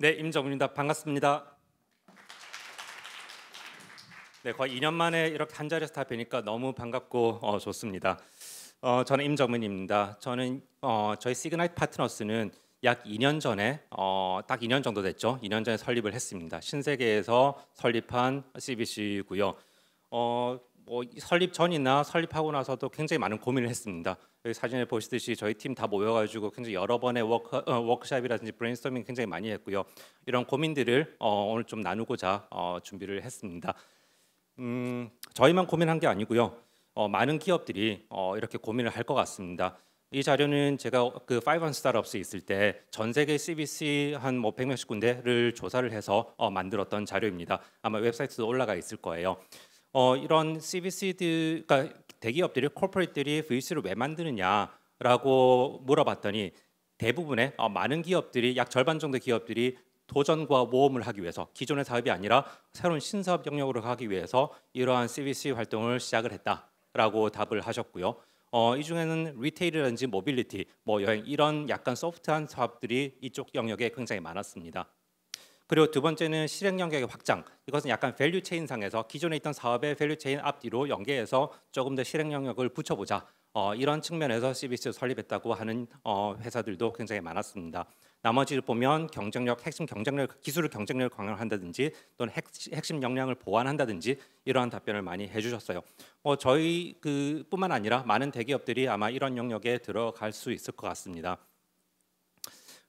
네, 임정우입니다. 반갑습니다. 네, 거의 2년 만에 이렇게 한 자리에서 다 뵈니까 너무 반갑고 어, 좋습니다. 어, 저는 임정민입니다. 저는 어, 저희 시그나이트 파트너스는 약 2년 전에 어, 딱 2년 정도 됐죠. 2년 전에 설립을 했습니다. 신세계에서 설립한 CBC고요. 어, 뭐 설립 전이나 설립하고 나서도 굉장히 많은 고민을 했습니다. 여기 사진을 보시듯이 저희 팀 다 모여가지고 굉장히 여러 번의 워크, 어, 워크샵이라든지 브레인스토밍 굉장히 많이 했고요. 이런 고민들을 어, 오늘 좀 나누고자 어, 준비를 했습니다. 음, 저희만 고민한 게 아니고요. 어, 많은 기업들이 어, 이렇게 고민을 할 것 같습니다. 이 자료는 제가 그5번 스타트업스 있을 때 전 세계 CBC 한뭐 100명씩 군데를 조사를 해서 어, 만들었던 자료입니다. 아마 웹사이트도 올라가 있을 거예요. 어, 이런 CVCD, 그러니까 대기업들이 코퍼레이트들이 VC를 왜 만드느냐라고 물어봤더니 대부분의 어, 많은 기업들이 약 절반 정도 기업들이 도전과 모험을 하기 위해서 기존의 사업이 아니라 새로운 신사업 영역으로 가기 위해서 이러한 CVC 활동을 시작을 했다라고 답을 하셨고요. 어, 이 중에는 리테일이라든지 모빌리티, 뭐 여행 이런 약간 소프트한 사업들이 이쪽 영역에 굉장히 많았습니다. 그리고 두 번째는 실행 영역의 확장. 이것은 약간 밸류 체인상에서 기존에 있던 사업의 밸류 체인 앞뒤로 연계해서 조금 더 실행 영역을 붙여보자. 어, 이런 측면에서 CBC를 설립했다고 하는 어, 회사들도 굉장히 많았습니다. 나머지를 보면 경쟁력, 핵심 경쟁력, 기술 을 경쟁력을 강화한다든지 또는 핵, 심 역량을 보완한다든지 이러한 답변을 많이 해주셨어요. 뭐 저희 그뿐만 아니라 많은 대기업들이 아마 이런 영역에 들어갈 수 있을 것 같습니다.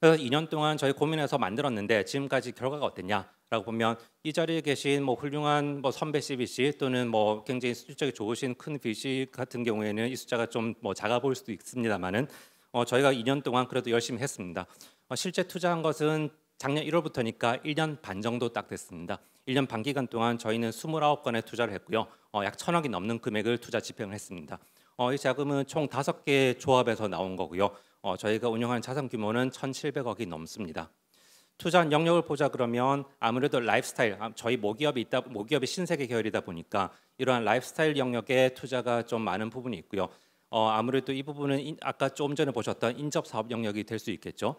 그래서 2년 동안 저희 고민해서 만들었는데 지금까지 결과가 어땠냐라고 보면 이 자리에 계신 뭐 훌륭한 뭐 선배 CBC 또는 뭐 굉장히 수출적이 좋으신 큰 VC 같은 경우에는 이 숫자가 좀 뭐 작아 보일 수도 있습니다만은 어 저희가 2년 동안 그래도 열심히 했습니다. 어 실제 투자한 것은 작년 1월부터니까 1년 반 정도 딱 됐습니다. 1년 반 기간 동안 저희는 29건의 투자를 했고요. 어, 약 천억이 넘는 금액을 투자 집행을 했습니다. 어, 이 자금은 총5섯개 조합에서 나온 거고요. 어, 저희가 운영하는 자산 규모는 1,700억이 넘습니다. 투자 한 영역을 보자 그러면 아무래도 라이프스타일 아, 저희 모기업이 있다 모기업이 신세계 계열이다 보니까 이러한 라이프스타일 영역에 투자가 좀 많은 부분이 있고요. 어, 아무래도 이 부분은 인, 아까 좀 전에 보셨던 인접 사업 영역이 될 수 있겠죠.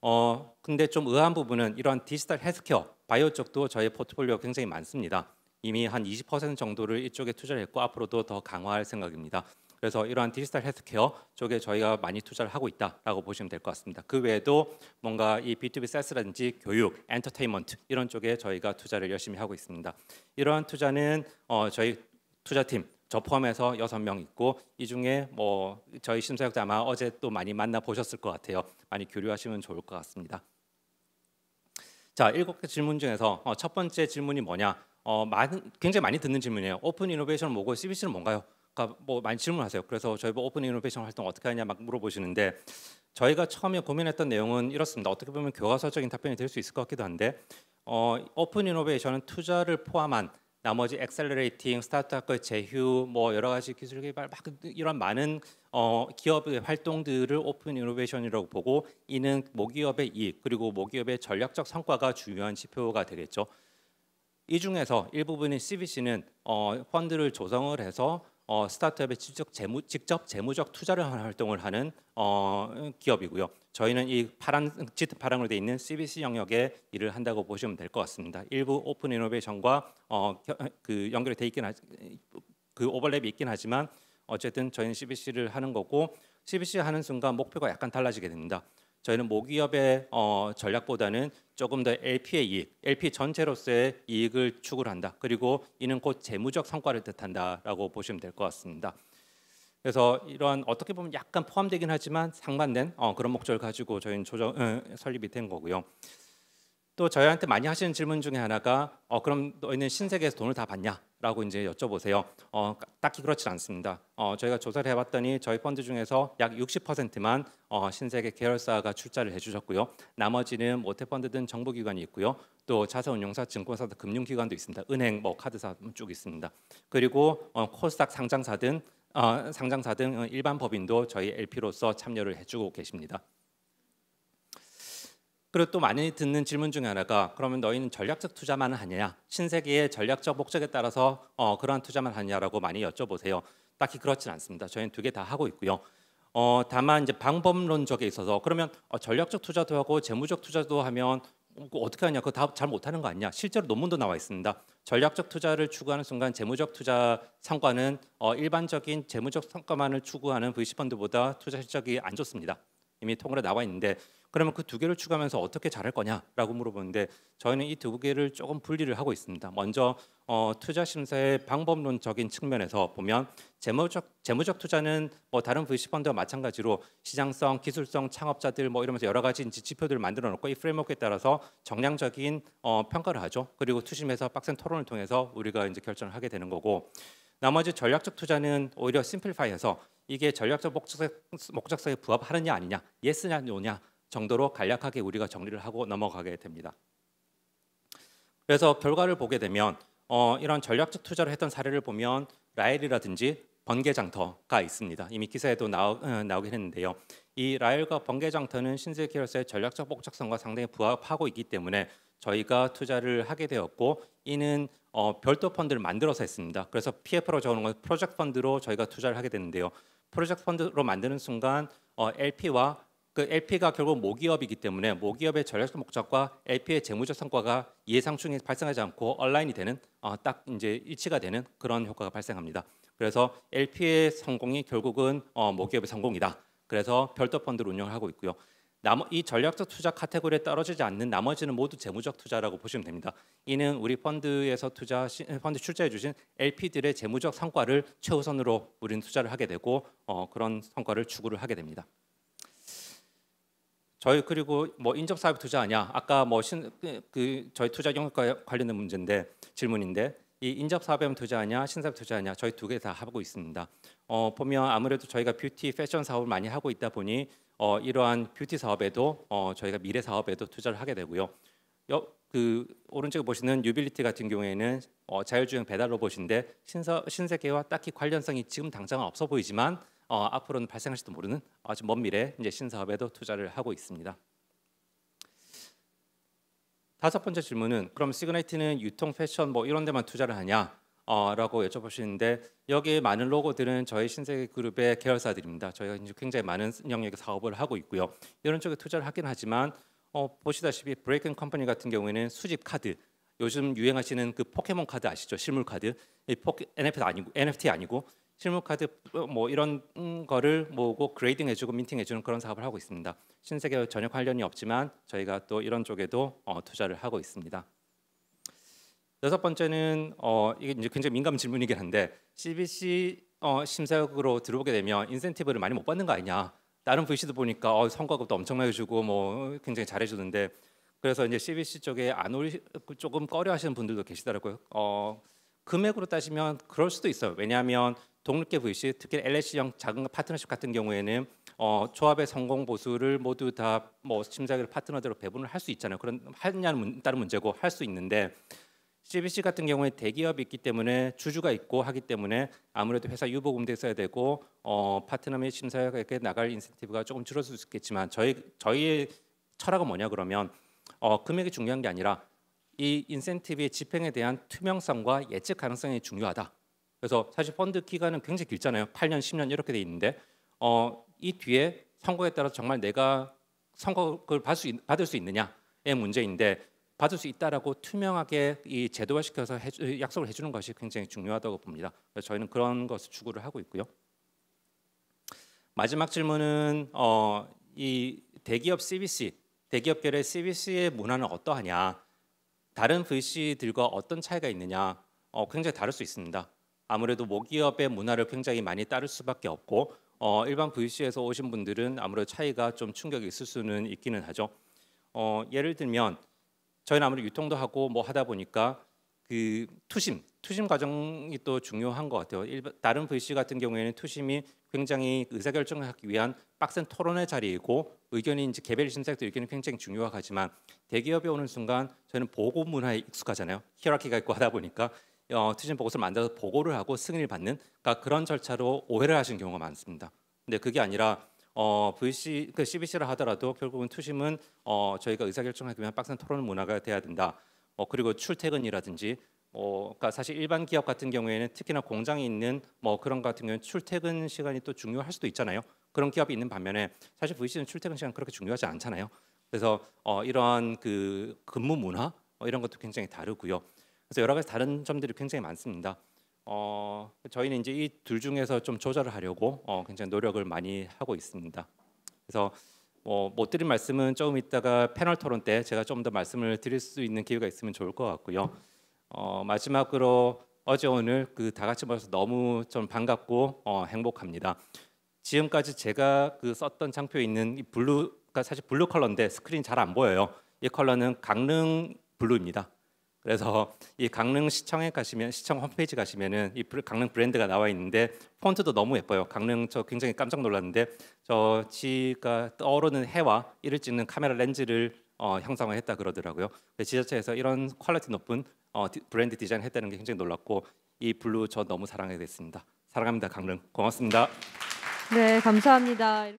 어, 근데 좀의한 부분은 이러한 디지털 헬스케어 바이오 쪽도 저희 포트폴리오 굉장히 많습니다. 이미 한 20% 정도를 이쪽에 투자를 했고 앞으로도 더 강화할 생각입니다. 그래서 이러한 디지털 헬스케어 쪽에 저희가 많이 투자를 하고 있다라고 보시면 될 것 같습니다. 그 외에도 뭔가 이 B2B s a 라든지 교육, 엔터테인먼트 이런 쪽에 저희가 투자를 열심히 하고 있습니다. 이러한 투자는 어, 저희 투자팀 저 포함해서 여섯 명 있고 이 중에 뭐 저희 심사역자 아마 어제 또 많이 만나 보셨을 것 같아요. 많이 교류하시면 좋을 것 같습니다. 자 일곱 개 질문 중에서 어, 첫 번째 질문이 뭐냐? 어, 많은, 굉장히 많이 듣는 질문이에요. 오픈 이노베이션 뭐고 CBC는 뭔가요? 아까 뭐 많이 질문하세요. 그래서 저희 뭐 오픈 이노베이션 활동 어떻게 하냐 막 물어보시는데 저희가 처음에 고민했던 내용은 이렇습니다. 어떻게 보면 교과서적인 답변이 될 수 있을 것 같기도 한데 어, 오픈 이노베이션은 투자를 포함한 나머지 엑셀레이팅, 스타트업과 제휴, 뭐 여러 가지 기술 개발 막 이런 많은 어, 기업의 활동들을 오픈 이노베이션이라고 보고 이는 모기업의 이익 그리고 모기업의 전략적 성과가 중요한 지표가 되겠죠. 이 중에서 일부분인 CVC는 어, 펀드를 조성을 해서 어, 스타트업에 직접 재무 직접 재무적 투자를 하는 활동을 하는 어, 기업이고요. 저희는 이 파란 짙은 파랑으로 되어 있는 CBC 영역에 일을 한다고 보시면 될 것 같습니다. 일부 오픈 이노베이션과 어, 그 연결이 돼 있긴 하, 그 오버랩이 있긴 하지만 어쨌든 저희는 CBC를 하는 거고 CBC 하는 순간 목표가 약간 달라지게 됩니다. 저희는 모기업의 어, 전략보다는 조금 더 LP의 이익, LP 전체로서의 이익을 추구를 한다. 그리고 이는 곧 재무적 성과를 뜻한다라고 보시면 될 것 같습니다. 그래서 이러한 어떻게 보면 약간 포함되긴 하지만 상반된 어, 그런 목적을 가지고 저희는 조정, 에, 어, 설립이 된 거고요. 또 저희한테 많이 하시는 질문 중에 하나가 어 그럼 너희는 신세계에서 돈을 다 받냐라고 이제 여쭤보세요. 어 딱히 그렇진 않습니다. 어 저희가 조사를 해봤더니 저희 펀드 중에서 약 60%만 어 신세계 계열사가 출자를 해주셨고요. 나머지는 모태 펀드든 정부기관이 있고요. 또 자산운용사, 증권사, 금융기관도 있습니다. 은행, 뭐 카드사 쭉 있습니다. 그리고 어 코스닥 상장사 등 어, 상장사 등 어, 일반 법인도 저희 LP로서 참여를 해주고 계십니다. 그리고 또 많이 듣는 질문 중에 하나가 그러면 너희는 전략적 투자만 하느냐 신세계의 전략적 목적에 따라서 어, 그러한 투자만 하냐라고 많이 여쭤보세요. 딱히 그렇진 않습니다. 저희는 두 개 다 하고 있고요. 어, 다만 이제 방법론적에 있어서 그러면 어, 전략적 투자도 하고 재무적 투자도 하면 어, 어떻게 하냐 그거 다잘 못하는 거 아니냐 실제로 논문도 나와 있습니다 전략적 투자를 추구하는 순간 재무적 투자 상관은 어, 일반적인 재무적 성과만을 추구하는 VC펀드보다 투자 실적이 안 좋습니다 이미 통으로 나와 있는데 그러면 그 두 개를 추가하면서 어떻게 잘할 거냐라고 물어보는데 저희는 이 두 개를 조금 분리를 하고 있습니다. 먼저 어, 투자 심사의 방법론적인 측면에서 보면 재무적 재무적 투자는 뭐 다른 VC 펀드와 마찬가지로 시장성, 기술성, 창업자들 뭐 이러면서 여러 가지 지 지표들을 만들어 놓고 이 프레임워크에 따라서 정량적인 어, 평가를 하죠. 그리고 투심에서 빡센 토론을 통해서 우리가 이제 결정을 하게 되는 거고 나머지 전략적 투자는 오히려 심플파이해서 이게 전략적 목적성, 목적성에 부합하느냐 아니냐, 예스냐 노냐 정도로 간략하게 우리가 정리를 하고 넘어가게 됩니다. 그래서 결과를 보게 되면 어, 이런 전략적 투자를 했던 사례를 보면 라엘이라든지 번개장터가 있습니다. 이미 기사에도 나오, 어, 나오긴 했는데요. 이 라엘과 번개장터는 신세 계열사의 전략적 목적성과 상당히 부합하고 있기 때문에 저희가 투자를 하게 되었고 이는 어, 별도 펀드를 만들어서 했습니다. 그래서 PF로 적어놓은 건 프로젝트 펀드로 저희가 투자를 하게 되는데요. 프로젝트 펀드로 만드는 순간 어, LP와 그 LP가 결국 모기업이기 때문에 모기업의 전략적 목적과 LP의 재무적 성과가 예상충에 발생하지 않고 얼라인이 되는 어, 딱 이제 일치가 되는 그런 효과가 발생합니다. 그래서 LP의 성공이 결국은 어, 모기업의 성공이다. 그래서 별도 펀드를 운영하고 있고요. 이 전략적 투자 카테고리에 떨어지지 않는 나머지는 모두 재무적 투자라고 보시면 됩니다. 이는 우리 펀드에서 투자 펀드 출자해 주신 LP들의 재무적 성과를 최우선으로 우리는 투자를 하게 되고 어, 그런 성과를 추구를 하게 됩니다. 저희 그리고 뭐인적 사업 투자하냐? 아까 뭐 신그 그 저희 투자 경과 관련된 문제인데 질문인데 이인적 사업에 투자하냐, 신사업 투자하냐? 저희 두 개 다 하고 있습니다. 어, 보면 아무래도 저희가 뷰티 패션 사업을 많이 하고 있다 보니 어, 이러한 뷰티 사업에도 어, 저희가 미래 사업에도 투자를 하게 되고요. 여, 그 오른쪽에 보시는 유빌리티 같은 경우에는 어, 자율주행 배달 로봇인데 신서, 신세계와 딱히 관련성이 지금 당장은 없어 보이지만 어, 앞으로는 발생할지도 모르는 아주 먼 미래 이제 신사업에도 투자를 하고 있습니다. 다섯 번째 질문은 그럼 시그네이트는 유통 패션 뭐 이런 데만 투자를 하냐? 어, 라고 여쭤보시는데 여기 많은 로고들은 저희 신세계 그룹의 계열사들입니다. 저희가 이제 굉장히 많은 영역의 사업을 하고 있고요. 이런 쪽에 투자를 하긴 하지만 어, 보시다시피 브레이큰 컴퍼니 같은 경우에는 수집 카드 요즘 유행하시는 그 포켓몬 카드 아시죠? 실물 카드. 이 포켓, NFT 아니고 NFT 아니고 실무 카드 어, 뭐 이런 거를 모으고 그레이딩 해주고 민팅 해주는 그런 사업을 하고 있습니다. 신세계 전혀 관련이 없지만 저희가 또 이런 쪽에도 어, 투자를 하고 있습니다. 여섯 번째는 어, 이게 이제 굉장히 민감 질문이긴 한데 CBC 어, 심사역으로 들어오게 되면 인센티브를 많이 못 받는 거 아니냐? 다른 VC도 보니까 어, 성과급도 엄청나게 주고 뭐 굉장히 잘해주는데 그래서 이제 CBC 쪽에 안 올리 조금 꺼려하시는 분들도 계시더라고요. 어, 금액으로 따지면 그럴 수도 있어요. 왜냐하면 독립계 VC, 특히 LH형 작은 과 파트너십 같은 경우에는 어, 조합의 성공 보수를 모두 다 뭐 심사위원 파트너대로 배분을 할 수 있잖아요. 그런 하느냐는 다른 문제고 할 수 있는데 CBC 같은 경우에 대기업이 있기 때문에 주주가 있고 하기 때문에 아무래도 회사 유보금도 있어야 되고 어, 파트너 및 심사위원에 나갈 인센티브가 조금 줄어들 수 있겠지만 저희 저희의 철학은 뭐냐 그러면 어, 금액이 중요한 게 아니라 이 인센티브의 집행에 대한 투명성과 예측 가능성이 중요하다. 그래서 사실 펀드 기간은 굉장히 길잖아요. 8년, 10년 이렇게 돼 있는데 어, 이 뒤에 선거에 따라서 정말 내가 선거를 받을 수, 있, 받을 수 있느냐의 문제인데 받을 수 있다라고 투명하게 이 제도화시켜서 해, 약속을 해주는 것이 굉장히 중요하다고 봅니다. 그래서 저희는 그런 것을 추구를 하고 있고요. 마지막 질문은 어, 이 대기업 CBC, 대기업계의 CBC의 문화는 어떠하냐? 다른 VC들과 어떤 차이가 있느냐? 어, 굉장히 다를 수 있습니다. 아무래도 모기업의 문화를 굉장히 많이 따를 수밖에 없고 어, 일반 VC에서 오신 분들은 아무래도 차이가 좀 충격이 있을 수는 있기는 하죠. 어, 예를 들면 저희는 아무래도 유통도 하고 뭐 하다 보니까 그 투심, 투심 과정이 또 중요한 것 같아요. 일반, 다른 VC 같은 경우에는 투심이 굉장히 의사결정을 하기 위한 빡센 토론의 자리이고 의견이 이제 개별 신사도 의견이 굉장히 중요하지만 대기업에 오는 순간 저는 희 보고 문화에 익숙하잖아요. 히어라키가 있고 하다 보니까 어, 투신 보고서를 만들어서 보고를 하고 승인을 받는 그러니까 그런 절차로 오해를 하시는 경우가 많습니다. 근데 그게 아니라 어, VC 그 CBC를 하더라도 결국은 투심은 어, 저희가 의사결정하기 위한 빡센 토론 문화가 돼야 된다. 어, 그리고 출퇴근이라든지 어, 그러니까 사실 일반 기업 같은 경우에는 특히나 공장이 있는 뭐 그런 같은 경우는 출퇴근 시간이 또 중요할 수도 있잖아요. 그런 기업이 있는 반면에 사실 VC는 출퇴근 시간 그렇게 중요하지 않잖아요. 그래서 어, 이러한 그 근무 문화 어, 이런 것도 굉장히 다르고요. 그래서 여러 가지 다른 점들이 굉장히 많습니다. 어, 저희는 이제 이 둘 중에서 좀 조절을 하려고 어, 굉장히 노력을 많이 하고 있습니다. 그래서 어, 못 드린 말씀은 조금 이따가 패널 토론 때 제가 좀 더 말씀을 드릴 수 있는 기회가 있으면 좋을 것 같고요. 어, 마지막으로 어제 오늘 그다 같이 모여서 너무 좀 반갑고 어, 행복합니다. 지금까지 제가 그 썼던 장표에 있는 이 블루가 그러니까 사실 블루 컬러인데 스크린 잘 안 보여요. 이 컬러는 강릉 블루입니다. 그래서 이 강릉시청에 가시면 시청 홈페이지 가시면은 이 강릉 브랜드가 나와 있는데 폰트도 너무 예뻐요. 강릉 저 굉장히 깜짝 놀랐는데 저 지가 떠오르는 해와 이를 찍는 카메라 렌즈를 어, 형상을했다 그러더라고요. 지자체에서 이런 퀄리티 높은 어, 디, 브랜드 디자인 했다는 게 굉장히 놀랐고 이 블루 저 너무 사랑하게 됐습니다. 사랑합니다 강릉 고맙습니다. 네 감사합니다.